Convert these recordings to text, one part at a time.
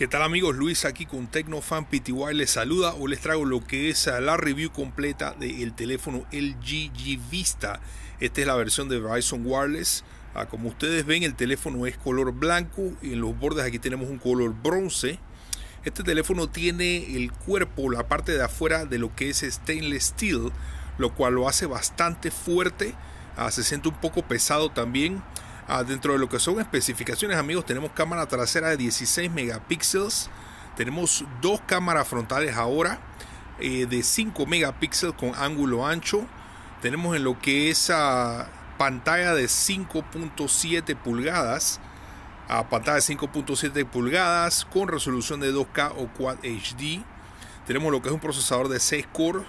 ¿Qué tal amigos? Luis aquí con Tecnofan PTY les saluda. o les traigo lo que es la review completa del teléfono LG G Vista. Esta es la versión de Verizon Wireless. Ah, como ustedes ven el teléfono es color blanco y en los bordes aquí tenemos un color bronce. Este teléfono tiene el cuerpo, la parte de afuera de lo que es stainless steel, lo cual lo hace bastante fuerte. Ah, se siente un poco pesado también. Ah, dentro de lo que son especificaciones, amigos, tenemos cámara trasera de 16 megapíxeles. Tenemos dos cámaras frontales ahora eh, de 5 megapíxeles con ángulo ancho. Tenemos en lo que es a pantalla de 5.7 pulgadas. A pantalla de 5.7 pulgadas con resolución de 2K o Quad HD. Tenemos lo que es un procesador de 6 cores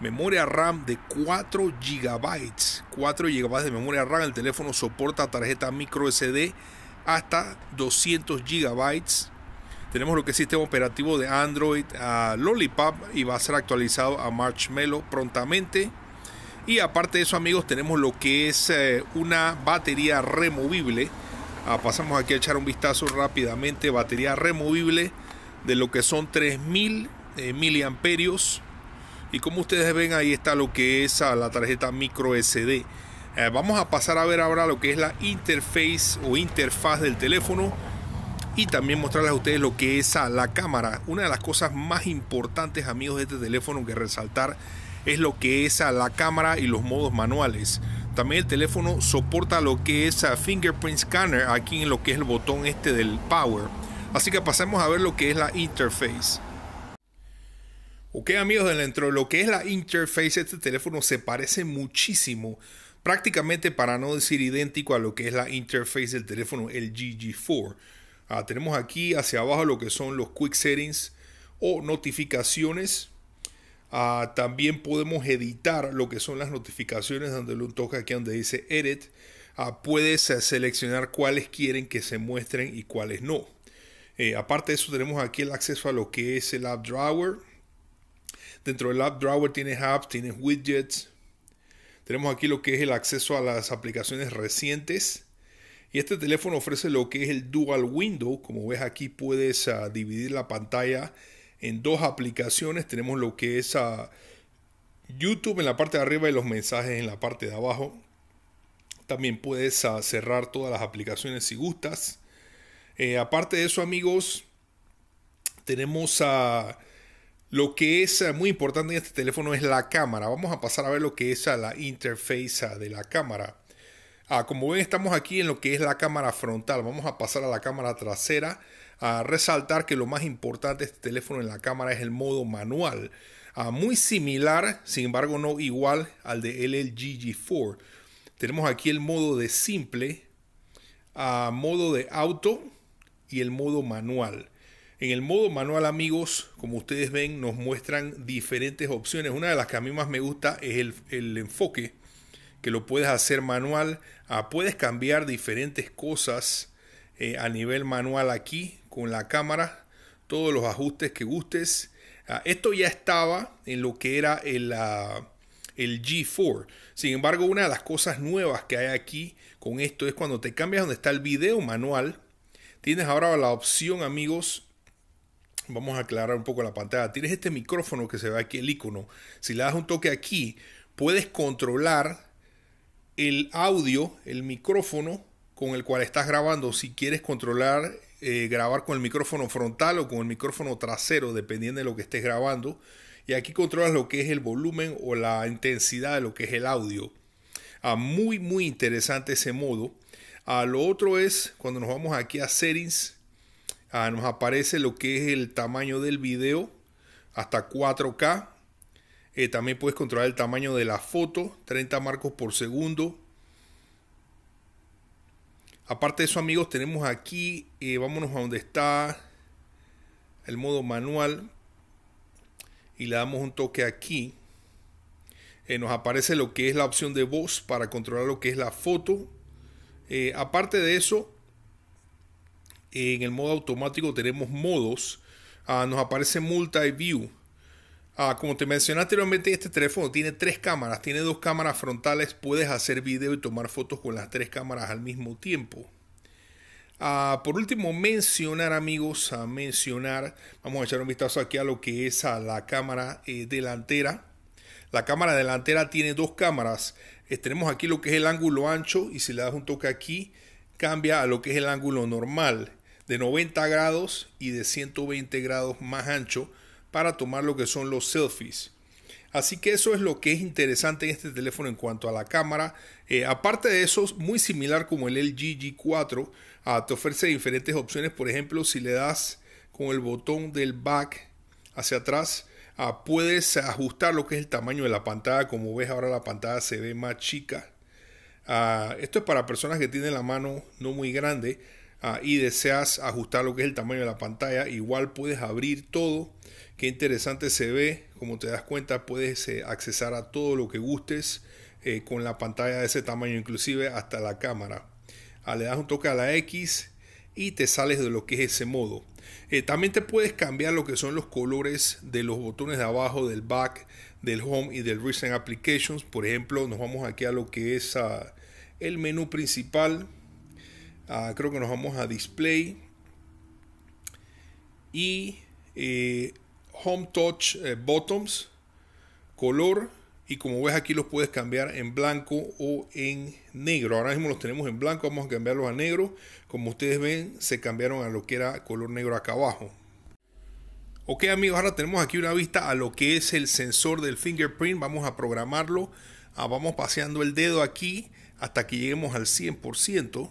memoria RAM de 4 GB. 4 GB de memoria RAM. El teléfono soporta tarjeta micro SD hasta 200 GB. Tenemos lo que es sistema operativo de Android a Lollipop y va a ser actualizado a Marshmallow prontamente. Y aparte de eso, amigos, tenemos lo que es eh, una batería removible. Ah, pasamos aquí a echar un vistazo rápidamente. Batería removible de lo que son 3000 mAh. Eh, miliamperios y como ustedes ven, ahí está lo que es ah, la tarjeta micro SD. Eh, vamos a pasar a ver ahora lo que es la interface o interfaz del teléfono y también mostrarles a ustedes lo que es ah, la cámara. Una de las cosas más importantes, amigos, de este teléfono que resaltar es lo que es ah, la cámara y los modos manuales. También el teléfono soporta lo que es fingerprint scanner aquí en lo que es el botón este del power. Así que pasemos a ver lo que es la interface. Ok amigos, del entro, lo que es la interface, este teléfono se parece muchísimo, prácticamente para no decir idéntico a lo que es la interface del teléfono el GG4. Ah, tenemos aquí hacia abajo lo que son los quick settings o notificaciones. Ah, también podemos editar lo que son las notificaciones dándole un toca aquí donde dice edit. Ah, puedes eh, seleccionar cuáles quieren que se muestren y cuáles no. Eh, aparte de eso tenemos aquí el acceso a lo que es el app drawer, Dentro del App Drawer tienes apps, tienes widgets. Tenemos aquí lo que es el acceso a las aplicaciones recientes. Y este teléfono ofrece lo que es el Dual Window. Como ves aquí puedes ah, dividir la pantalla en dos aplicaciones. Tenemos lo que es a ah, YouTube en la parte de arriba y los mensajes en la parte de abajo. También puedes ah, cerrar todas las aplicaciones si gustas. Eh, aparte de eso amigos, tenemos a lo que es eh, muy importante en este teléfono es la cámara. Vamos a pasar a ver lo que es la interfaz de la cámara. Ah, como ven, estamos aquí en lo que es la cámara frontal. Vamos a pasar a la cámara trasera. A resaltar que lo más importante de este teléfono en la cámara es el modo manual. Ah, muy similar, sin embargo, no igual al de lg G4. Tenemos aquí el modo de simple, a modo de auto y el modo manual. En el modo manual amigos, como ustedes ven, nos muestran diferentes opciones. Una de las que a mí más me gusta es el, enfoque, que lo puedes hacer manual. Ah, puedes cambiar diferentes cosas eh, a nivel manual aquí con la cámara, todos los ajustes que gustes. Ah, esto ya estaba en lo que era el, ah, el G4. Sin embargo, una de las cosas nuevas que hay aquí con esto es cuando te cambias donde está el video manual, tienes ahora la opción amigos Vamos a aclarar un poco la pantalla. Tienes este micrófono que se ve aquí, el icono. Si le das un toque aquí, puedes controlar el audio, el micrófono con el cual estás grabando. Si quieres controlar, eh, grabar con el micrófono frontal o con el micrófono trasero, dependiendo de lo que estés grabando. Y aquí controlas lo que es el volumen o la intensidad de lo que es el audio. Ah, muy, muy interesante ese modo. a ah, lo otro es cuando nos vamos aquí a settings, Ah, nos aparece lo que es el tamaño del video hasta 4K. Eh, también puedes controlar el tamaño de la foto, 30 marcos por segundo. Aparte de eso, amigos, tenemos aquí, eh, vámonos a donde está el modo manual y le damos un toque aquí. Eh, nos aparece lo que es la opción de voz para controlar lo que es la foto. aparte de eso, en el modo automático tenemos modos. Ah, nos aparece multi-view. Ah, como te mencioné anteriormente, este teléfono tiene tres cámaras. Tiene dos cámaras frontales. Puedes hacer video y tomar fotos con las tres cámaras al mismo tiempo. Ah, por último, mencionar amigos, a mencionar, vamos a echar un vistazo aquí a lo que es a la cámara eh, delantera. La cámara delantera tiene dos cámaras. Eh, tenemos aquí lo que es el ángulo ancho y si le das un toque aquí, cambia a lo que es el ángulo normal de 90 grados y de 120 grados más ancho para tomar lo que son los selfies. Así que eso es lo que es interesante en este teléfono en cuanto a la cámara. Eh, aparte de eso, muy similar como el LG G4, ah, te ofrece diferentes opciones. Por ejemplo, si le das con el botón del back hacia atrás, ah, puedes ajustar lo que es el tamaño de la pantalla. Como ves ahora la pantalla se ve más chica. Ah, esto es para personas que tienen la mano no muy grande. Ah, y deseas ajustar lo que es el tamaño de la pantalla, igual puedes abrir todo. Qué interesante se ve, como te das cuenta, puedes eh, accesar a todo lo que gustes eh, con la pantalla de ese tamaño, inclusive hasta la cámara. Ah, le das un toque a la X y te sales de lo que es ese modo. Eh, también te puedes cambiar lo que son los colores de los botones de abajo, del back, del home y del recent applications. Por ejemplo, nos vamos aquí a lo que es ah, el menú principal creo que nos vamos a display y eh, home touch eh, bottoms color y como ves aquí los puedes cambiar en blanco o en negro ahora mismo los tenemos en blanco vamos a cambiarlos a negro como ustedes ven se cambiaron a lo que era color negro acá abajo ok amigos ahora tenemos aquí una vista a lo que es el sensor del fingerprint vamos a programarlo ah, vamos paseando el dedo aquí hasta que lleguemos al 100%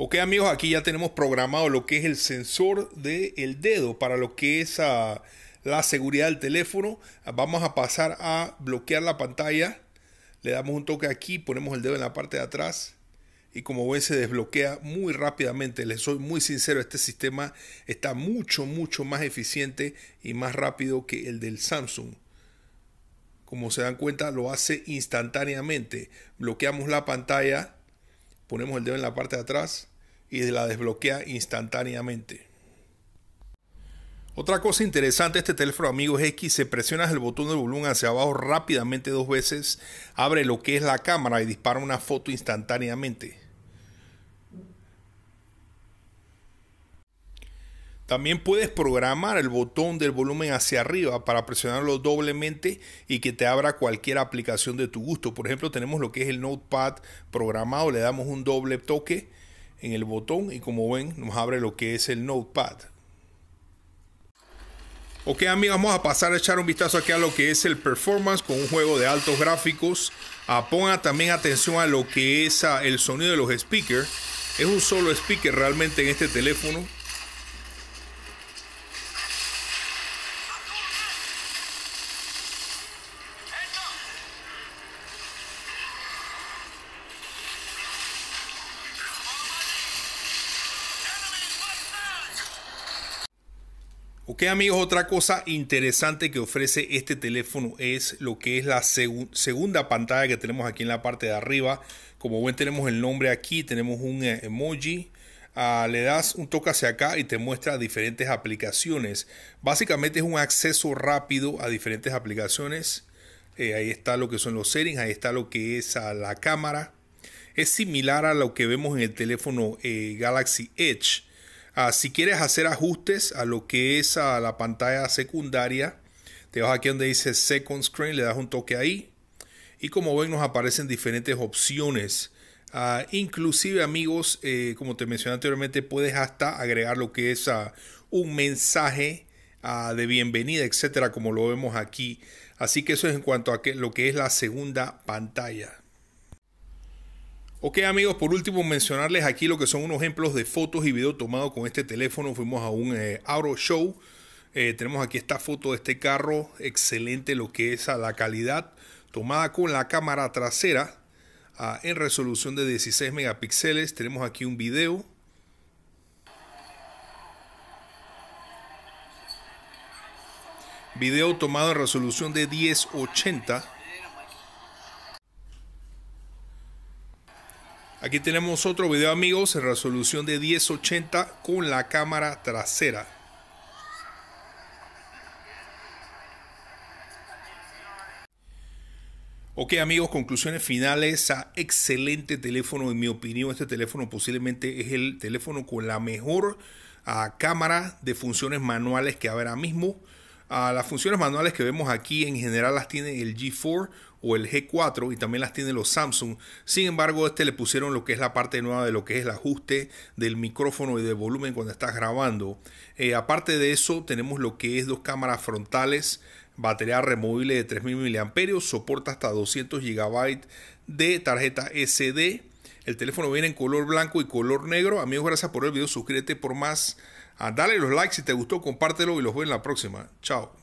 Ok amigos, aquí ya tenemos programado lo que es el sensor del el dedo para lo que es ah, la seguridad del teléfono. Vamos a pasar a bloquear la pantalla. Le damos un toque aquí, ponemos el dedo en la parte de atrás y como ven se desbloquea muy rápidamente. Les soy muy sincero, este sistema está mucho, mucho más eficiente y más rápido que el del Samsung. Como se dan cuenta, lo hace instantáneamente. Bloqueamos la pantalla, ponemos el dedo en la parte de atrás y la desbloquea instantáneamente. Otra cosa interesante este teléfono amigos es que si presionas el botón del volumen hacia abajo rápidamente dos veces, abre lo que es la cámara y dispara una foto instantáneamente. También puedes programar el botón del volumen hacia arriba para presionarlo doblemente y que te abra cualquier aplicación de tu gusto. Por ejemplo, tenemos lo que es el Notepad programado, le damos un doble toque en el botón y como ven nos abre lo que es el notepad. Ok amigos, vamos a pasar a echar un vistazo aquí a lo que es el performance con un juego de altos gráficos. Ah, pongan también atención a lo que es ah, el sonido de los speakers. Es un solo speaker realmente en este teléfono. Ok amigos, otra cosa interesante que ofrece este teléfono es lo que es la segunda pantalla que tenemos aquí en la parte de arriba. Como ven tenemos el nombre aquí, tenemos un eh, emoji. Ah, le das un toque hacia acá y te muestra diferentes aplicaciones. Básicamente es un acceso rápido a diferentes aplicaciones. Eh, ahí está lo que son los settings, ahí está lo que es la cámara. Es similar a lo que vemos en el teléfono eh, Galaxy Edge Ah, si quieres hacer ajustes a lo que es a la pantalla secundaria, te vas aquí donde dice Second Screen, le das un toque ahí. Y como ven nos aparecen diferentes opciones. Ah, inclusive amigos, eh, como te mencioné anteriormente, puedes hasta agregar lo que es ah, un mensaje de bienvenida, etcétera, como lo vemos aquí. Así que eso es en cuanto a que, lo que es la segunda pantalla. Ok amigos, por último mencionarles aquí lo que son unos ejemplos de fotos y video tomado con este teléfono. Fuimos a un eh, auto show. Eh, tenemos aquí esta foto de este carro. Excelente lo que es a la calidad. Tomada con la cámara trasera en resolución de 16 megapíxeles. Tenemos aquí un video. Video tomado en resolución de 1080 Aquí tenemos otro video amigos en resolución de 1080 con la cámara trasera. Ok amigos, conclusiones finales a excelente teléfono. En mi opinión, este teléfono posiblemente es el teléfono con la mejor ah, cámara de funciones manuales que habrá mismo. A las funciones manuales que vemos aquí en general las tiene el G4 o el G4 y también las tiene los Samsung. Sin embargo, este le pusieron lo que es la parte nueva de lo que es el ajuste del micrófono y de volumen cuando estás grabando. Eh, aparte de eso, tenemos lo que es dos cámaras frontales, batería removible de 3000 mAh, soporta hasta 200 GB de tarjeta SD. El teléfono viene en color blanco y color negro. Amigos, gracias por el video. Suscríbete por más. Ah, dale los likes si te gustó, compártelo y los veo en la próxima. Chao.